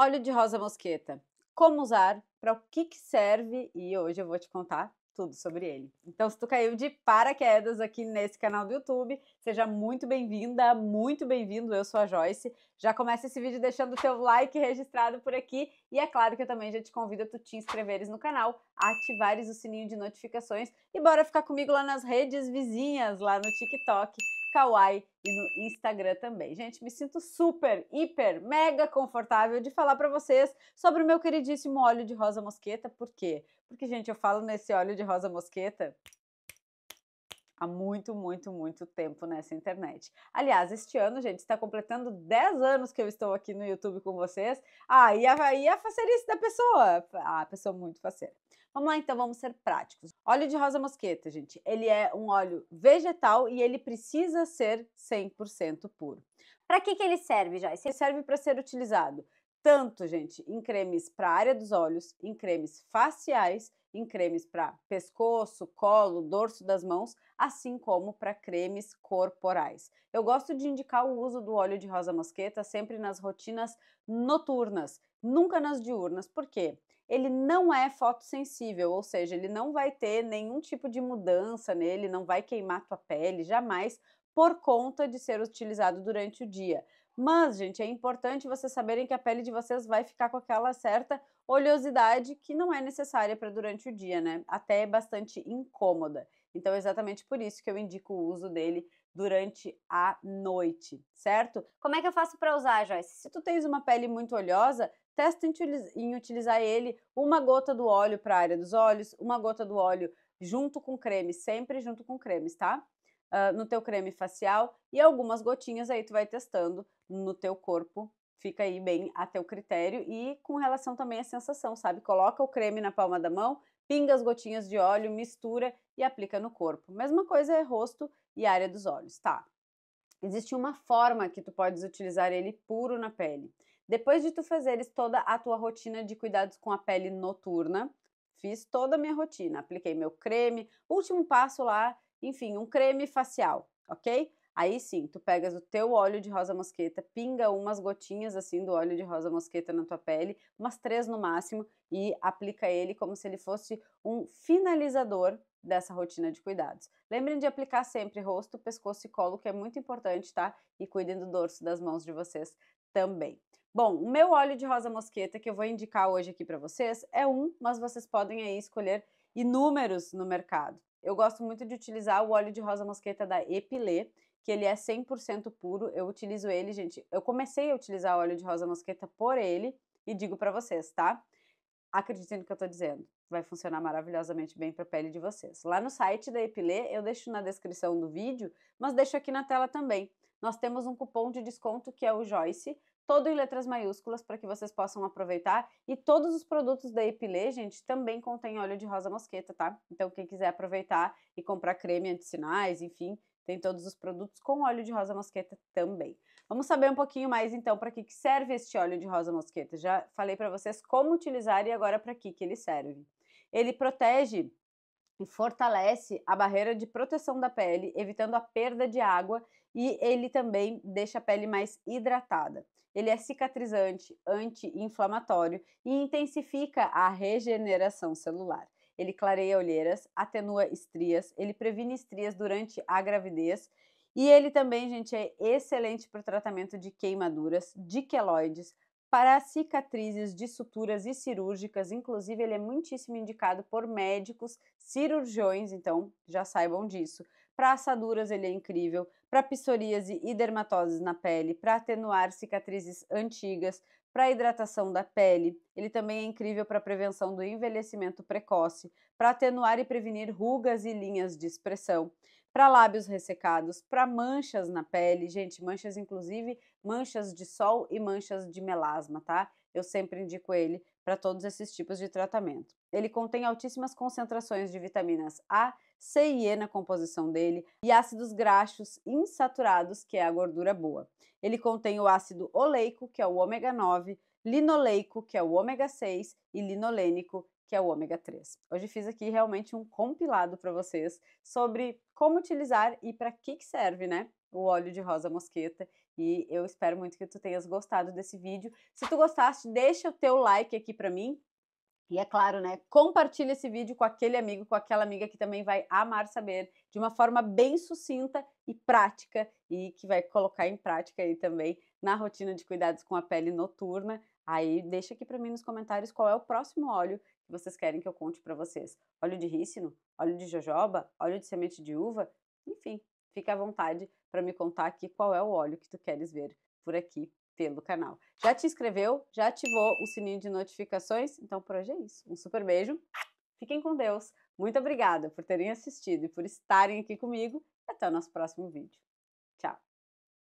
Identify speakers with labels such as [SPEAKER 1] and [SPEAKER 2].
[SPEAKER 1] Óleo de rosa mosqueta. Como usar, para o que, que serve e hoje eu vou te contar tudo sobre ele. Então, se tu caiu de paraquedas aqui nesse canal do YouTube, seja muito bem-vinda, muito bem-vindo. Eu sou a Joyce. Já começa esse vídeo deixando o teu like registrado por aqui e é claro que eu também já te convido a tu te inscreveres no canal, ativares o sininho de notificações e bora ficar comigo lá nas redes vizinhas, lá no TikTok Kawaii e no Instagram também. Gente, me sinto super, hiper, mega confortável de falar para vocês sobre o meu queridíssimo óleo de rosa mosqueta. Por quê? Porque, gente, eu falo nesse óleo de rosa mosqueta há muito, muito, muito tempo nessa internet. Aliás, este ano, gente, está completando 10 anos que eu estou aqui no YouTube com vocês. Ah, e a, e a facerice da pessoa. Ah, a pessoa muito faceira. Vamos lá, então, vamos ser práticos. Óleo de rosa mosqueta, gente, ele é um óleo vegetal e ele precisa ser 100% puro. Para que, que ele serve, já? Ele serve para ser utilizado tanto, gente, em cremes para a área dos olhos, em cremes faciais em cremes para pescoço, colo, dorso das mãos, assim como para cremes corporais. Eu gosto de indicar o uso do óleo de rosa mosqueta sempre nas rotinas noturnas, nunca nas diurnas, porque ele não é fotossensível, ou seja, ele não vai ter nenhum tipo de mudança nele, não vai queimar tua pele jamais por conta de ser utilizado durante o dia. Mas, gente, é importante vocês saberem que a pele de vocês vai ficar com aquela certa oleosidade que não é necessária para durante o dia, né? Até é bastante incômoda. Então, é exatamente por isso que eu indico o uso dele durante a noite, certo? Como é que eu faço para usar, Joyce? Se tu tens uma pele muito oleosa, testa em utilizar ele uma gota do óleo para a área dos olhos, uma gota do óleo junto com creme, sempre junto com cremes, tá? Uh, no teu creme facial e algumas gotinhas aí tu vai testando no teu corpo Fica aí bem a teu critério e com relação também à sensação, sabe? Coloca o creme na palma da mão, pinga as gotinhas de óleo, mistura e aplica no corpo. Mesma coisa é rosto e área dos olhos, tá? Existe uma forma que tu podes utilizar ele puro na pele. Depois de tu fazeres toda a tua rotina de cuidados com a pele noturna, fiz toda a minha rotina, apliquei meu creme, último passo lá, enfim, um creme facial, ok? Aí sim, tu pegas o teu óleo de rosa mosqueta, pinga umas gotinhas assim do óleo de rosa mosqueta na tua pele, umas três no máximo, e aplica ele como se ele fosse um finalizador dessa rotina de cuidados. Lembrem de aplicar sempre rosto, pescoço e colo, que é muito importante, tá? E cuidem do dorso das mãos de vocês também. Bom, o meu óleo de rosa mosqueta que eu vou indicar hoje aqui para vocês é um, mas vocês podem aí escolher inúmeros no mercado. Eu gosto muito de utilizar o óleo de rosa mosqueta da Epilé, que ele é 100% puro. Eu utilizo ele, gente. Eu comecei a utilizar óleo de rosa mosqueta por ele e digo para vocês, tá? Acreditem no que eu tô dizendo. Vai funcionar maravilhosamente bem para a pele de vocês. Lá no site da Epilê, eu deixo na descrição do vídeo, mas deixo aqui na tela também. Nós temos um cupom de desconto que é o Joyce, todo em letras maiúsculas para que vocês possam aproveitar. E todos os produtos da Epilê, gente, também contém óleo de rosa mosqueta, tá? Então quem quiser aproveitar e comprar creme anti-sinais, enfim, tem todos os produtos com óleo de rosa mosqueta também. Vamos saber um pouquinho mais então para que, que serve este óleo de rosa mosqueta. Já falei para vocês como utilizar e agora para que, que ele serve. Ele protege e fortalece a barreira de proteção da pele, evitando a perda de água e ele também deixa a pele mais hidratada. Ele é cicatrizante, anti-inflamatório e intensifica a regeneração celular ele clareia olheiras, atenua estrias, ele previne estrias durante a gravidez e ele também, gente, é excelente para o tratamento de queimaduras, de queloides, para cicatrizes de suturas e cirúrgicas. Inclusive, ele é muitíssimo indicado por médicos, cirurgiões, então já saibam disso. Para assaduras, ele é incrível. Para psoríase e dermatoses na pele, para atenuar cicatrizes antigas, para a hidratação da pele. Ele também é incrível para a prevenção do envelhecimento precoce, para atenuar e prevenir rugas e linhas de expressão, para lábios ressecados, para manchas na pele, gente, manchas inclusive manchas de sol e manchas de melasma, tá? Eu sempre indico ele para todos esses tipos de tratamento. Ele contém altíssimas concentrações de vitaminas A, CIE na composição dele e ácidos graxos insaturados, que é a gordura boa. Ele contém o ácido oleico, que é o ômega 9, linoleico, que é o ômega 6 e linolênico, que é o ômega 3. Hoje fiz aqui realmente um compilado para vocês sobre como utilizar e para que, que serve, né? O óleo de rosa mosqueta e eu espero muito que tu tenhas gostado desse vídeo. Se tu gostaste, deixa o teu like aqui para mim, e é claro, né? Compartilhe esse vídeo com aquele amigo, com aquela amiga que também vai amar saber de uma forma bem sucinta e prática e que vai colocar em prática aí também na rotina de cuidados com a pele noturna. Aí deixa aqui para mim nos comentários qual é o próximo óleo que vocês querem que eu conte para vocês. Óleo de rícino, óleo de jojoba, óleo de semente de uva, enfim, fica à vontade para me contar aqui qual é o óleo que tu queres ver por aqui pelo canal. Já te inscreveu? Já ativou o sininho de notificações? Então por hoje é isso. Um super beijo. Fiquem com Deus. Muito obrigada por terem assistido e por estarem aqui comigo. Até o nosso próximo vídeo. Tchau.